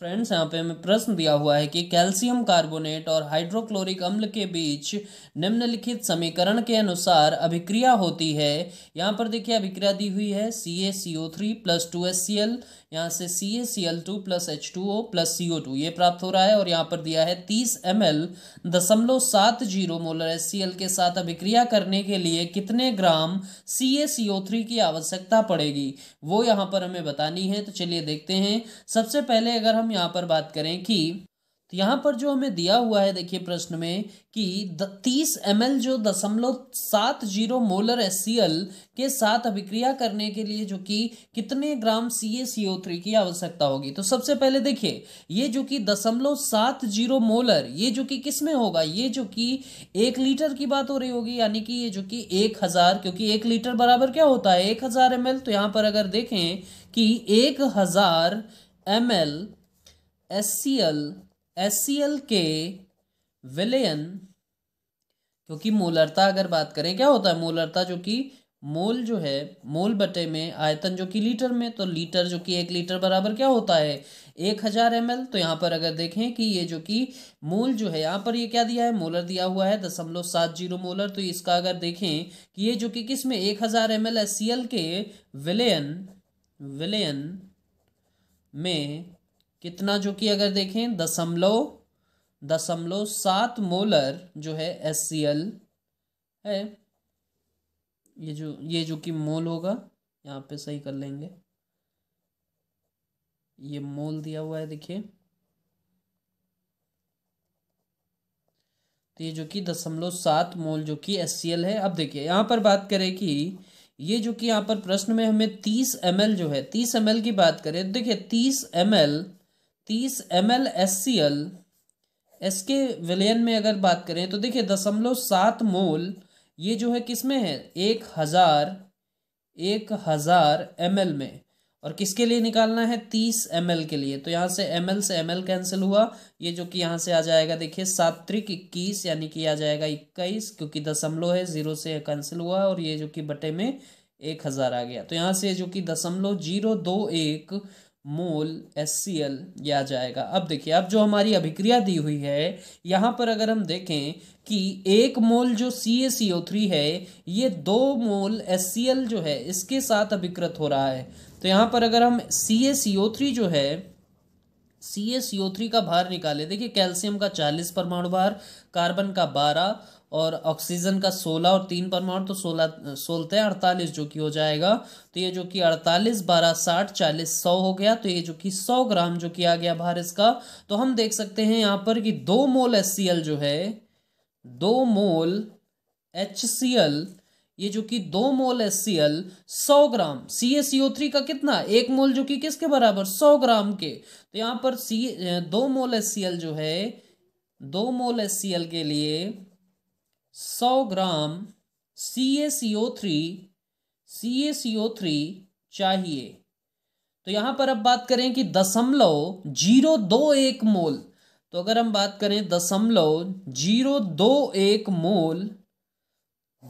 friends यहाँ पे हमें प्रश्न दिया हुआ है कि कैल्शियम कार्बोनेट और हाइड्रोक्लोरिक अम्ल के बीच निम्नलिखित समीकरण के अनुसार अभिक्रिया होती है यहाँ पर देखिए अभिक्रिया दी हुई है C A C O three plus two S C L यहाँ से C A C L two plus H two O plus C O two ये प्राप्त हो रहा है और यहाँ पर दिया है तीस एम एल दशमलव सात zero molar S C L के साथ अभिक्रिया करने के लिए कितने ग्राम C A C O three की आवश्यकता पड़ेगी वो यहाँ पर हमें बतानी है तो चलिए देखते हैं सबसे पहले अगर हम हम यहाँ पर बात करें कि तो यहाँ पर जो हमें दिया हुआ है देखिए प्रश्न में कि तीस एम जो दशमलव सात जीरो मोलर एस के साथ अभिक्रिया करने के लिए जो कि कितने ग्राम सी ए की आवश्यकता होगी तो सबसे पहले देखिए ये जो कि दशमलव सात जीरो मोलर ये जो कि किस में होगा ये जो कि एक लीटर की बात हो रही होगी यानी कि ये जो कि एक हज़ार क्योंकि एक लीटर बराबर क्या होता है एक हज़ार तो यहाँ पर अगर देखें कि एक हज़ार S C L S C L के विलयन क्योंकि मोलरता अगर बात करें क्या होता है मोलरता जो कि मोल जो है मोल बटे में आयतन जो कि लीटर में तो लीटर जो कि एक लीटर बराबर क्या होता है एक हज़ार एम एल तो यहाँ पर अगर देखें कि ये जो कि मोल जो है यहाँ पर ये क्या दिया है मोलर दिया हुआ है दशमलव सात जीरो मोलर तो इसका अगर देखें कि ये जो कि किस में एक हज़ार M L S C L के विलयन विलयन में कितना जो कि अगर देखें दशमलव दशमलव सात मोलर जो है एस है ये जो ये जो कि मोल होगा यहाँ पे सही कर लेंगे ये मोल दिया हुआ है देखिए तो ये जो कि दशमलव सात मोल जो कि एस है अब देखिए यहाँ पर बात करें कि ये जो कि यहाँ पर प्रश्न में हमें तीस एम जो है तीस एम की बात करें तो देखिए तीस एम एल तीस M L S C L S के विलयन में अगर बात करें तो देखिए दशमलव सात मोल ये जो है किस में है एक हज़ार एक हज़ार एम एल में और किसके लिए निकालना है तीस एम एल के लिए तो यहाँ से एम एल से एम एल कैंसिल हुआ ये जो कि यहाँ से आ जाएगा देखिए सात्विक इक्कीस यानी कि आ जाएगा इक्कीस क्योंकि दशमलव है ज़ीरो से कैंसिल हुआ और ये जो कि बटे में एक हज़ार आ गया तो यहाँ से जो कि दशमलव जीरो दो एक मोल एस सी एल ये आ जाएगा अब देखिए अब जो हमारी अभिक्रिया दी हुई है यहाँ पर अगर हम देखें कि एक मोल जो सी ए सी ओ थ्री है ये दो मोल एस सी एल जो है इसके साथ अभिकृत हो रहा है तो यहाँ पर अगर हम सी ए सी ओ थ्री जो है सी एस सीओ थ्री का भार निकाले देखिए कैल्शियम का चालीस परमाणु भार कार्बन का बारह और ऑक्सीजन का सोलह और तीन परमाणु तो सोलह सोलते हैं अड़तालीस जो कि हो जाएगा तो ये जो कि अड़तालीस बारह साठ चालीस सौ हो गया तो ये जो कि सौ ग्राम जो कि आ गया भार इसका तो हम देख सकते हैं यहाँ पर कि दो मोल एस जो है दो मोल एच ये जो कि दो मोल एस सी एल सौ ग्राम C S C O three का कितना एक मोल जो कि किसके बराबर सौ ग्राम के तो यहां पर सी दो मोल एस सी एल जो है दो मोल एस सी एल के लिए सौ ग्राम C A C O three C A C O three चाहिए तो यहां पर अब बात करें कि दशमलव जीरो दो एक मोल तो अगर हम बात करें दशमलव जीरो दो एक मोल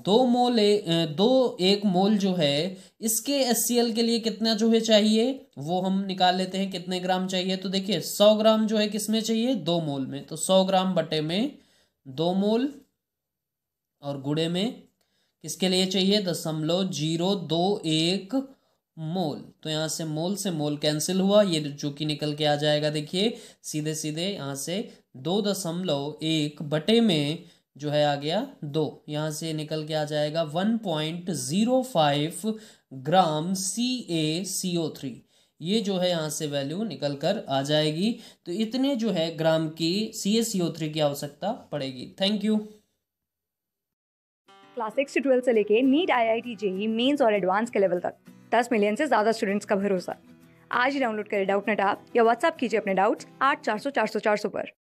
दो मोल ए, दो एक मोल जो है इसके एस के लिए कितना जो है चाहिए वो हम निकाल लेते हैं कितने ग्राम चाहिए तो देखिए सौ ग्राम जो है किसमें चाहिए दो मोल में तो सौ ग्राम बटे में दो मोल और गुड़े में किसके लिए चाहिए दशमलव जीरो दो एक मोल तो यहाँ से मोल से मोल कैंसिल हुआ ये जो कि निकल के आ जाएगा देखिए सीधे सीधे यहाँ से दो दशमलव एक बटे में जो है आ गया दो यहाँ से निकल के आ जाएगा one point zero five gram C A C O three ये जो है यहाँ से वैल्यू निकल कर आ जाएगी तो इतने जो है ग्राम की सी ए सी ओ थ्री की आवश्यकता पड़ेगी थैंक यू क्लास सिक्स से ट्वेल्थ से लेके NEET I I T JEE mains और एडवांस के लेवल तक दस मिलियन से ज़्यादा स्टूडेंट्स का भरोसा आज ही डाउनलोड करें डाउट नेट आप या व्हाट्सअप कीजिए अपने डाउट्स आठ चार सौ चार सौ चार सौ पर